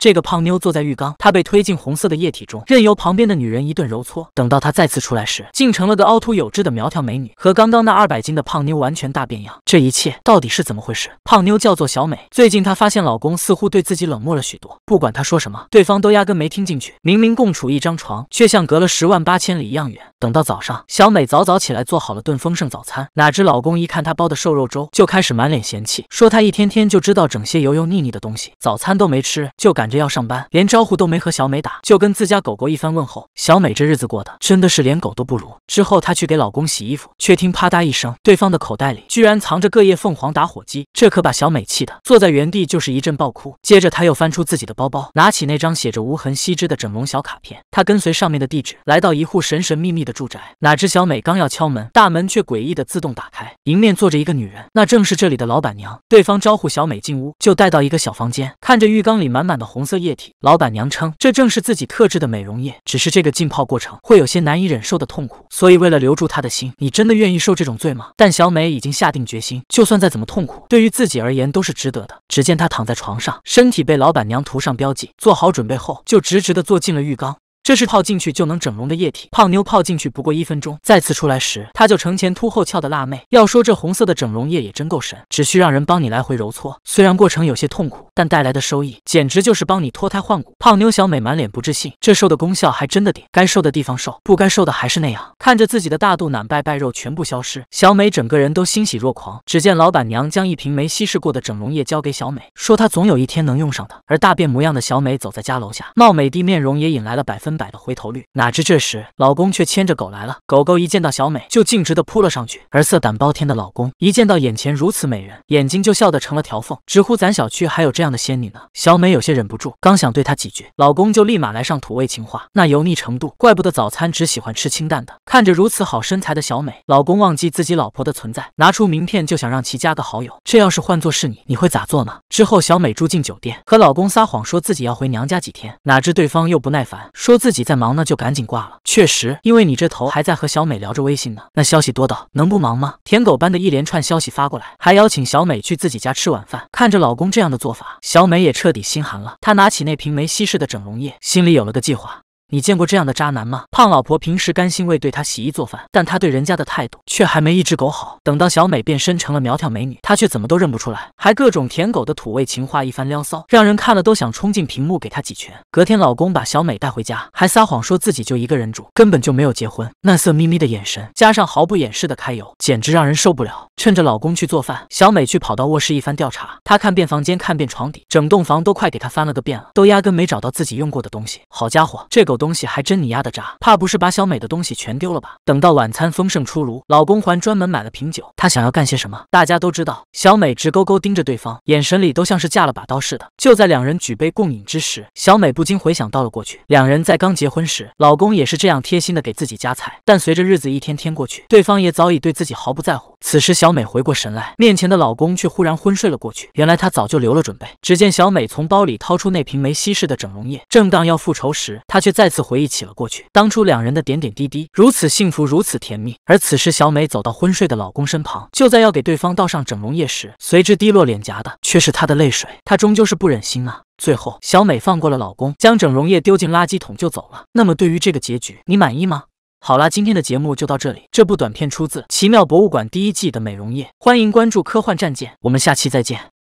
这个胖妞坐在浴缸，她被推进红色的液体中，任由旁边的女人一顿揉搓。等到她再次出来时，竟成了个凹凸有致的苗条美女，和刚刚那二百斤的胖妞完全大变样。这一切到底是怎么回事？胖妞叫做小美，最近她发现老公似乎对自己冷漠了许多，不管她说什么，对方都压根没听进去。明明共处一张床，却像隔了十万八千里一样远。等到早上，小美早早起来做好了顿丰盛早餐，哪知老公一看她煲的瘦肉粥，就开始满脸嫌弃，说她一天天就知道整些油油腻腻的东西，早餐都没吃就敢。着要上班，连招呼都没和小美打，就跟自家狗狗一番问候。小美这日子过的真的是连狗都不如。之后她去给老公洗衣服，却听啪嗒一声，对方的口袋里居然藏着各夜凤凰打火机，这可把小美气的坐在原地就是一阵暴哭。接着她又翻出自己的包包，拿起那张写着无痕吸脂的整容小卡片，她跟随上面的地址来到一户神神秘秘的住宅。哪知小美刚要敲门，大门却诡异的自动打开，迎面坐着一个女人，那正是这里的老板娘。对方招呼小美进屋，就带到一个小房间，看着浴缸里满满的红。红色液体，老板娘称这正是自己特制的美容液，只是这个浸泡过程会有些难以忍受的痛苦，所以为了留住他的心，你真的愿意受这种罪吗？但小美已经下定决心，就算再怎么痛苦，对于自己而言都是值得的。只见她躺在床上，身体被老板娘涂上标记，做好准备后，就直直的坐进了浴缸。这是泡进去就能整容的液体，胖妞泡进去不过一分钟，再次出来时她就成前凸后翘的辣妹。要说这红色的整容液也真够神，只需让人帮你来回揉搓，虽然过程有些痛苦，但带来的收益简直就是帮你脱胎换骨。胖妞小美满脸不自信，这瘦的功效还真的顶，该瘦的地方瘦，不该瘦的还是那样。看着自己的大肚腩拜拜肉全部消失，小美整个人都欣喜若狂。只见老板娘将一瓶没稀释过的整容液交给小美，说她总有一天能用上的。而大变模样的小美走在家楼下，貌美的面容也引来了百分。百的回头率，哪知这时老公却牵着狗来了，狗狗一见到小美就径直的扑了上去，而色胆包天的老公一见到眼前如此美人，眼睛就笑得成了条缝，直呼咱小区还有这样的仙女呢。小美有些忍不住，刚想对他几句，老公就立马来上土味情话，那油腻程度，怪不得早餐只喜欢吃清淡的。看着如此好身材的小美，老公忘记自己老婆的存在，拿出名片就想让其加个好友。这要是换做是你，你会咋做呢？之后小美住进酒店，和老公撒谎说自己要回娘家几天，哪知对方又不耐烦，说自。自己在忙呢，就赶紧挂了。确实，因为你这头还在和小美聊着微信呢，那消息多到能不忙吗？舔狗般的一连串消息发过来，还邀请小美去自己家吃晚饭。看着老公这样的做法，小美也彻底心寒了。她拿起那瓶没稀释的整容液，心里有了个计划。你见过这样的渣男吗？胖老婆平时甘心为对他洗衣做饭，但他对人家的态度却还没一只狗好。等到小美变身成了苗条美女，他却怎么都认不出来，还各种舔狗的土味情话一番撩骚，让人看了都想冲进屏幕给他几拳。隔天老公把小美带回家，还撒谎说自己就一个人住，根本就没有结婚。那色眯眯的眼神加上毫不掩饰的揩油，简直让人受不了。趁着老公去做饭，小美却跑到卧室一番调查，她看遍房间，看遍床底，整栋房都快给她翻了个遍了，都压根没找到自己用过的东西。好家伙，这狗！东西还真你丫的渣，怕不是把小美的东西全丢了吧？等到晚餐丰盛出炉，老公还专门买了瓶酒，他想要干些什么？大家都知道，小美直勾勾盯着对方，眼神里都像是架了把刀似的。就在两人举杯共饮之时，小美不禁回想到了过去，两人在刚结婚时，老公也是这样贴心的给自己夹菜，但随着日子一天天过去，对方也早已对自己毫不在乎。此时小美回过神来，面前的老公却忽然昏睡了过去，原来他早就留了准备。只见小美从包里掏出那瓶没稀释的整容液，正当要复仇时，她却再。次回忆起了过去，当初两人的点点滴滴，如此幸福，如此甜蜜。而此时，小美走到昏睡的老公身旁，就在要给对方倒上整容液时，随之滴落脸颊的却是她的泪水。她终究是不忍心啊！最后，小美放过了老公，将整容液丢进垃圾桶就走了。那么，对于这个结局，你满意吗？好啦，今天的节目就到这里。这部短片出自《奇妙博物馆》第一季的美容液。欢迎关注科幻战舰，我们下期再见。